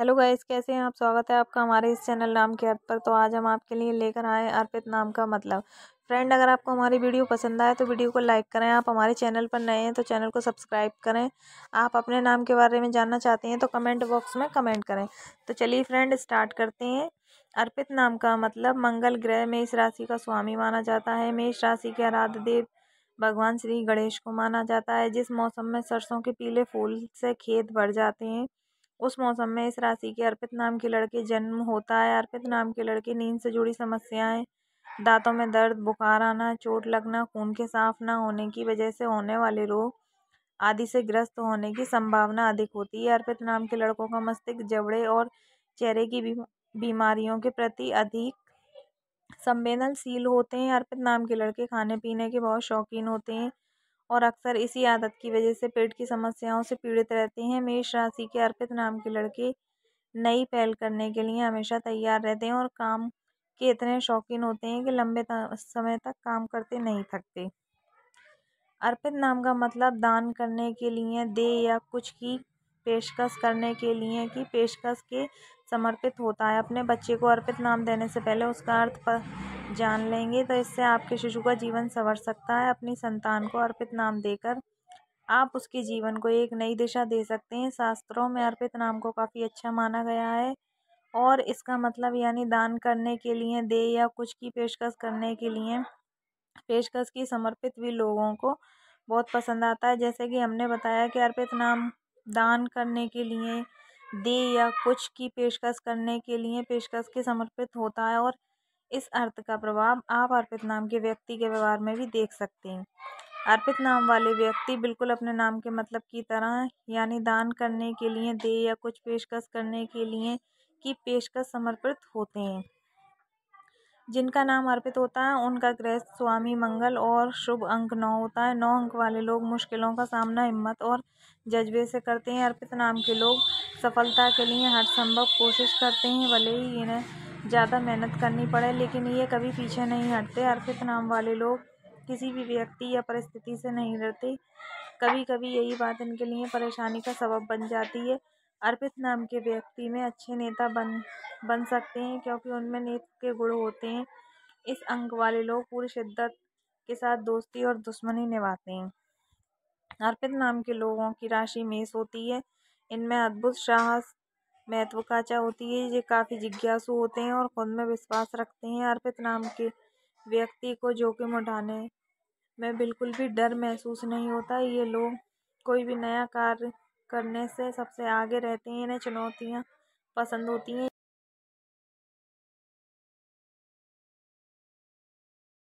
hello guys कैसे हैं आप स्वागत है आपका हमारे इस चैनल नाम के अर्थ पर तो आज हम आपके लिए लेकर आए अर्पित नाम का मतलब फ्रेंड अगर आपको हमारी वीडियो पसंद आए तो वीडियो को लाइक करें आप हमारे चैनल पर नए हैं तो चैनल को सब्सक्राइब करें आप अपने नाम के बारे में जानना चाहते हैं तो कमेंट बॉक्स में कमेंट करें तो चलिए फ्रेंड स्टार्ट करते हैं अर्पित नाम का मतलब मंगल ग्रह मेष राशि का स्वामी माना जाता है मेष राशि के आराध्य देव भगवान श्री गणेश को माना जाता है जिस मौसम में सरसों के पीले फूल से खेत भर जाते हैं उस मौसम में इस राशि के अर्पित नाम के लड़के जन्म होता है अर्पित नाम के लड़के नींद से जुड़ी समस्याएं दांतों में दर्द बुखार आना चोट लगना खून के साफ ना होने की वजह से होने वाले रोग आदि से ग्रस्त होने की संभावना अधिक होती है अर्पित नाम के लड़कों का मस्तिष्क जबड़े और चेहरे की बीमारियों के प्रति अधिक संवेदनशील होते हैं अर्पित नाम के लड़के खाने पीने के बहुत शौकीन होते हैं और अक्सर इसी आदत की वजह से पेट की समस्याओं से पीड़ित रहते हैं मेष राशि के अर्पित नाम के लड़के नई पहल करने के लिए हमेशा तैयार रहते हैं और काम के इतने शौकीन होते हैं कि लंबे समय तक काम करते नहीं थकते अर्पित नाम का मतलब दान करने के लिए दे या कुछ की पेशकश करने के लिए कि पेशकश के समर्पित होता है अपने बच्चे को अर्पित नाम देने से पहले उसका अर्थ पर जान लेंगे तो इससे आपके शिशु का जीवन संवर सकता है अपनी संतान को अर्पित नाम देकर आप उसके जीवन को एक नई दिशा दे सकते हैं शास्त्रों में अर्पित नाम को काफ़ी अच्छा माना गया है और इसका मतलब यानी दान करने के लिए दे या कुछ की पेशकश करने के लिए पेशकश की समर्पित भी लोगों को बहुत पसंद आता है जैसे कि हमने बताया कि अर्पित नाम दान करने के लिए दे या कुछ की पेशकश करने के लिए पेशकश के समर्पित होता है और इस अर्थ का प्रभाव आप अर्पित नाम के व्यक्ति के व्यवहार में भी देख सकते हैं अर्पित नाम वाले व्यक्ति बिल्कुल अपने नाम के मतलब की तरह यानी दान करने के लिए दे या कुछ पेशकश करने के लिए की पेशकश समर्पित होते हैं जिनका नाम अर्पित होता है उनका ग्रह स्वामी मंगल और शुभ अंक नौ होता है नौ अंक वाले लोग मुश्किलों का सामना हिम्मत और जज्बे से करते हैं अर्पित नाम के लोग सफलता के लिए हर संभव कोशिश करते हैं भले ही इन्हें ज़्यादा मेहनत करनी पड़े लेकिन ये कभी पीछे नहीं हटते अर्पित नाम वाले लोग किसी भी व्यक्ति या परिस्थिति से नहीं डरते कभी कभी यही बात इनके लिए परेशानी का सबब बन जाती है अर्पित नाम के व्यक्ति में अच्छे नेता बन बन सकते हैं क्योंकि उनमें नेत के गुण होते हैं इस अंग वाले लोग पूरी शिद्दत के साथ दोस्ती और दुश्मनी निभाते हैं अर्पित नाम के लोगों की राशि मेष होती है इनमें अद्भुत साहस महत्वाकांक्षा होती है ये काफ़ी जिज्ञासु होते हैं और खुद में विश्वास रखते हैं अर्पित नाम के व्यक्ति को जोखिम उठाने में बिल्कुल भी डर महसूस नहीं होता ये लोग कोई भी नया कार्य करने से सबसे आगे रहते हैं इन्हें चुनौतियाँ पसंद होती हैं